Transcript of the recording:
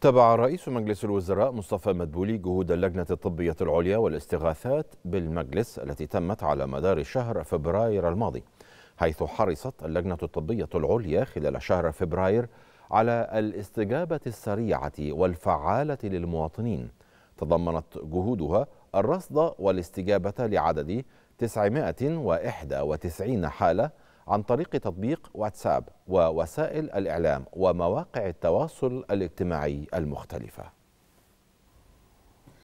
تبع رئيس مجلس الوزراء مصطفى مدبولي جهود اللجنة الطبية العليا والاستغاثات بالمجلس التي تمت على مدار شهر فبراير الماضي حيث حرصت اللجنة الطبية العليا خلال شهر فبراير على الاستجابة السريعة والفعالة للمواطنين تضمنت جهودها الرصد والاستجابة لعدد 991 حالة عن طريق تطبيق واتساب ووسائل الإعلام ومواقع التواصل الاجتماعي المختلفة